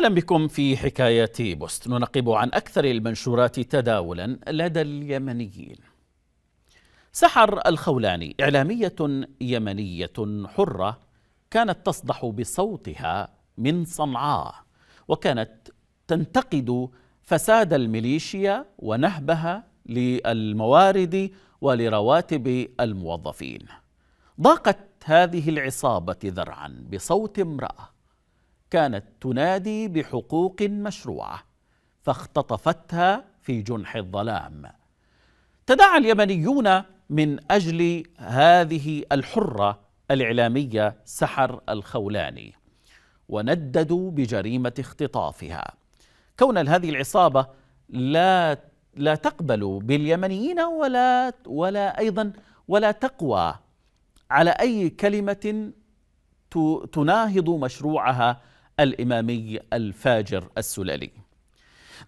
اهلا بكم في حكايه بوست ننقب عن اكثر المنشورات تداولا لدى اليمنيين. سحر الخولاني اعلاميه يمنيه حره كانت تصدح بصوتها من صنعاء وكانت تنتقد فساد الميليشيا ونهبها للموارد ولرواتب الموظفين. ضاقت هذه العصابه ذرعا بصوت امراه كانت تنادي بحقوق مشروعه فاختطفتها في جنح الظلام تداعى اليمنيون من اجل هذه الحره الاعلاميه سحر الخولاني ونددوا بجريمه اختطافها كون هذه العصابه لا لا تقبل باليمنيين ولا ولا ايضا ولا تقوى على اي كلمه تناهض مشروعها الامامي الفاجر السلالي.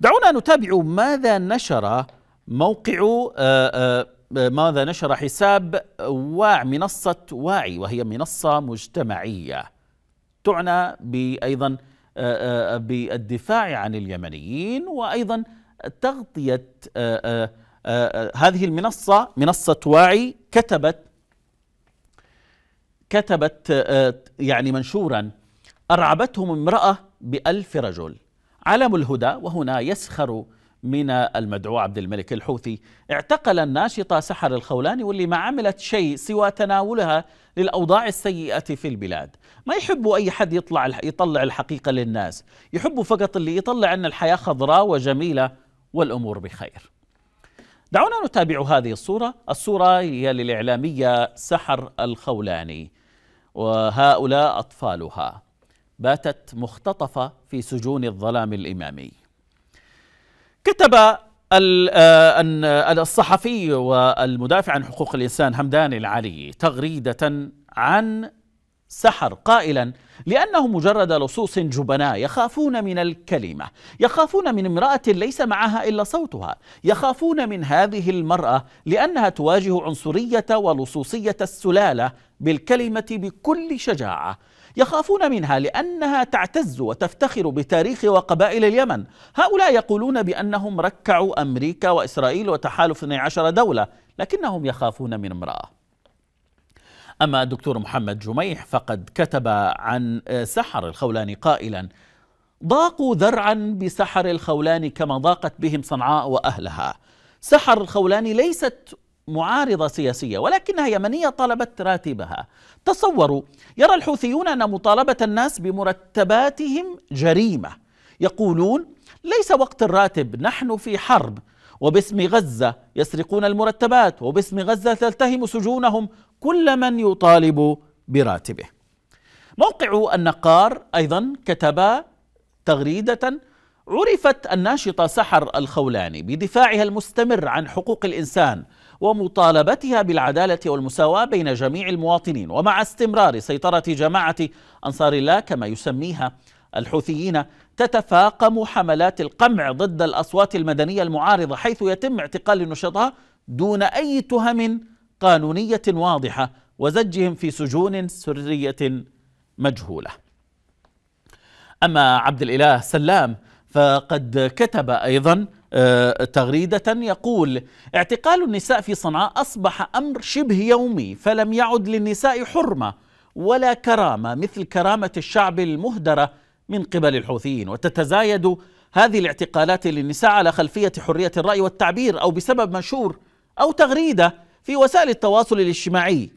دعونا نتابع ماذا نشر موقع آه، آه، آه، ماذا نشر حساب واع منصة واعي وهي منصة مجتمعية تعنى بأيضا بالدفاع عن اليمنيين وأيضا تغطية هذه المنصة منصة واعي كتبت كتبت يعني منشورا أرعبتهم امرأة بألف رجل علم الهدى وهنا يسخر من المدعو عبد الملك الحوثي اعتقل الناشطة سحر الخولاني واللي ما عملت شيء سوى تناولها للأوضاع السيئة في البلاد ما يحبوا أي حد يطلع يطلع الحقيقة للناس يحبوا فقط اللي يطلع أن الحياة خضراء وجميلة والأمور بخير دعونا نتابع هذه الصورة الصورة هي للإعلامية سحر الخولاني وهؤلاء أطفالها باتت مختطفه في سجون الظلام الامامي. كتب آه، آه، الصحفي والمدافع عن حقوق الانسان همدان العلي تغريده عن سحر قائلا لانه مجرد لصوص جبناء يخافون من الكلمه يخافون من امراه ليس معها الا صوتها يخافون من هذه المراه لانها تواجه عنصريه ولصوصيه السلاله بالكلمه بكل شجاعه يخافون منها لأنها تعتز وتفتخر بتاريخ وقبائل اليمن هؤلاء يقولون بأنهم ركعوا أمريكا وإسرائيل وتحالف 12 دولة لكنهم يخافون من امرأة أما الدكتور محمد جميح فقد كتب عن سحر الخولاني قائلا ضاقوا ذرعا بسحر الخولاني كما ضاقت بهم صنعاء وأهلها سحر الخولاني ليست معارضة سياسية ولكنها يمنية طلبت راتبها تصوروا يرى الحوثيون أن مطالبة الناس بمرتباتهم جريمة يقولون ليس وقت الراتب نحن في حرب وباسم غزة يسرقون المرتبات وباسم غزة تلتهم سجونهم كل من يطالب براتبه موقع النقار أيضا كتب تغريدة عرفت الناشطة سحر الخولاني بدفاعها المستمر عن حقوق الإنسان ومطالبتها بالعدالة والمساواة بين جميع المواطنين ومع استمرار سيطرة جماعة أنصار الله كما يسميها الحوثيين تتفاقم حملات القمع ضد الأصوات المدنية المعارضة حيث يتم اعتقال النشطاء دون أي تهم قانونية واضحة وزجهم في سجون سرية مجهولة أما عبد الإله سلام فقد كتب أيضا آه، تغريدة يقول اعتقال النساء في صنعاء أصبح أمر شبه يومي فلم يعد للنساء حرمة ولا كرامة مثل كرامة الشعب المهدرة من قبل الحوثيين وتتزايد هذه الاعتقالات للنساء على خلفية حرية الرأي والتعبير أو بسبب منشور أو تغريدة في وسائل التواصل الاجتماعي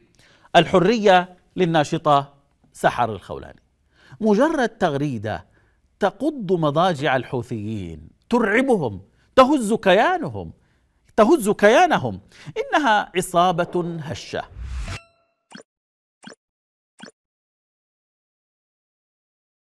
الحرية للناشطة سحر الخولاني مجرد تغريدة تقض مضاجع الحوثيين ترعبهم تهز كيانهم تهز كيانهم انها عصابه هشه